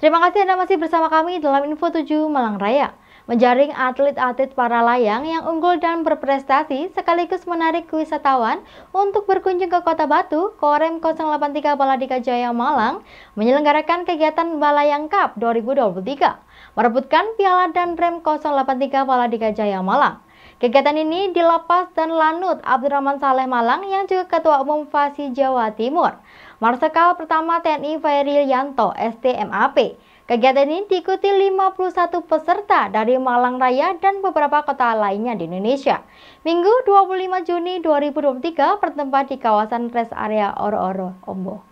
Terima kasih Anda masih bersama kami dalam Info 7 Malang Raya. Menjaring atlet-atlet para layang yang unggul dan berprestasi sekaligus menarik wisatawan untuk berkunjung ke Kota Batu, Korem 083 Baladika Jaya Malang menyelenggarakan kegiatan Balayang Cup 2023, merebutkan piala dan rem 083 Baladika Jaya Malang. Kegiatan ini di Lapas dan Lanut Abdurrahman Saleh Malang yang juga Ketua Umum Fasi Jawa Timur. Marsekal pertama TNI Ferry Yanto, STMAP. Kegiatan ini diikuti 51 peserta dari Malang Raya dan beberapa kota lainnya di Indonesia. Minggu 25 Juni 2023 bertempat di kawasan Res area Oro-Oro, Ombo.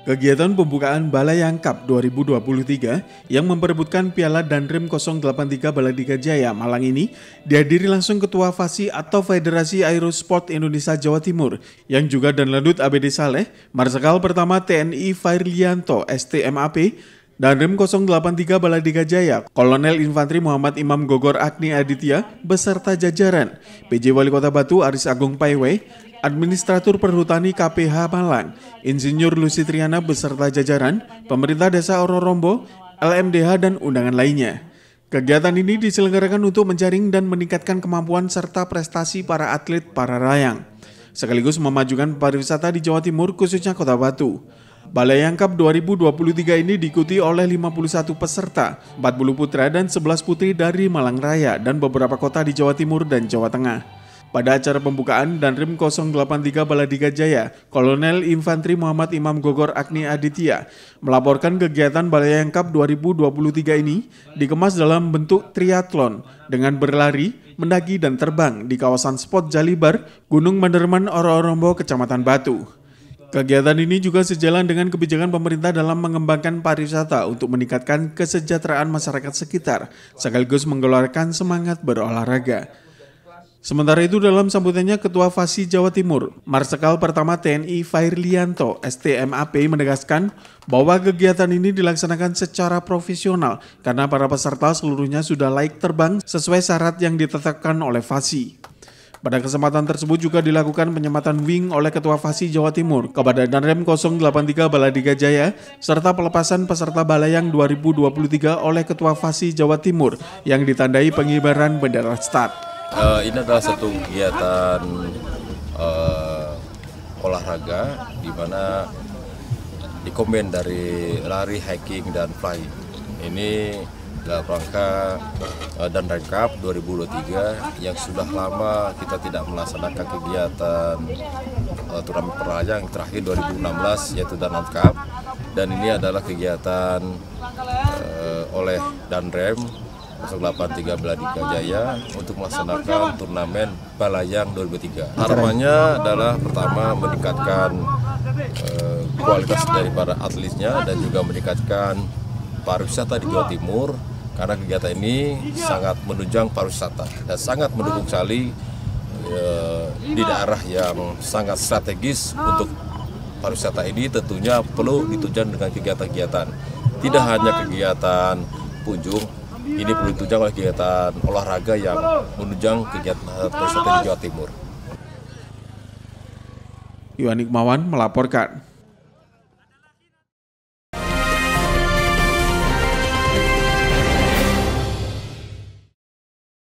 Kegiatan pembukaan Balai Yangkap 2023 yang memperebutkan Piala dan rim 083 Baladika Jaya Malang ini dihadiri langsung Ketua FASI atau Federasi Aerosport Indonesia Jawa Timur yang juga dan Ledut ABD Saleh, Marsekal pertama TNI Fairlianto STMAP, dan rim 083 Baladika Jaya, Kolonel Infanteri Muhammad Imam Gogor Agni Aditya, beserta jajaran, PJ Wali Kota Batu Aris Agung Paiwe, Administratur Perhutani KPH Malang, Insinyur Lusitriana Triana beserta jajaran, pemerintah desa Ororombo, LMDH dan undangan lainnya. Kegiatan ini diselenggarakan untuk menjaring dan meningkatkan kemampuan serta prestasi para atlet para rayang, sekaligus memajukan pariwisata di Jawa Timur khususnya Kota Batu. Balai Yangkap 2023 ini diikuti oleh 51 peserta, 40 putra dan 11 putri dari Malang Raya dan beberapa kota di Jawa Timur dan Jawa Tengah. Pada acara pembukaan Danrim 083 Baladiga Jaya, Kolonel Infantri Muhammad Imam Gogor Agni Aditya melaporkan kegiatan Balai Yangkap 2023 ini dikemas dalam bentuk triathlon dengan berlari, mendaki, dan terbang di kawasan spot Jalibar, Gunung Menderman oro Kecamatan Batu. Kegiatan ini juga sejalan dengan kebijakan pemerintah dalam mengembangkan pariwisata untuk meningkatkan kesejahteraan masyarakat sekitar, sekaligus menggelarkan semangat berolahraga. Sementara itu dalam sambutannya Ketua Fasi Jawa Timur, Marsekal Pertama TNI Fairlianto STMAP menegaskan bahwa kegiatan ini dilaksanakan secara profesional karena para peserta seluruhnya sudah laik terbang sesuai syarat yang ditetapkan oleh Fasi. Pada kesempatan tersebut juga dilakukan penyematan wing oleh Ketua Fasi Jawa Timur kepada Danrem 083 Baladiga Jaya serta pelepasan peserta Balayang 2023 oleh Ketua Fasi Jawa Timur yang ditandai pengibaran bendera Start uh, ini adalah satu kegiatan uh, olahraga di mana dikomen dari lari, hiking, dan flying. Ini adalah rangka uh, dan rekap 2023 yang sudah lama kita tidak melaksanakan kegiatan uh, turnamen perlahan yang terakhir 2016 yaitu dan Cup dan ini adalah kegiatan uh, oleh Danrem 08 3 Beladika Jaya untuk melaksanakan turnamen Balayang 2003. Harapannya adalah pertama meningkatkan uh, kualitas para atletnya dan juga meningkatkan pariwisata di Jawa Timur karena kegiatan ini sangat menunjang pariwisata dan sangat mendukung sekali eh, di daerah yang sangat strategis untuk pariwisata ini tentunya perlu ditunjang dengan kegiatan-kegiatan tidak hanya kegiatan punjung ini perlu ditunjang oleh kegiatan olahraga yang menunjang kegiatan eh, pariwisata di Jawa Timur. Iwan Ikmawan melaporkan.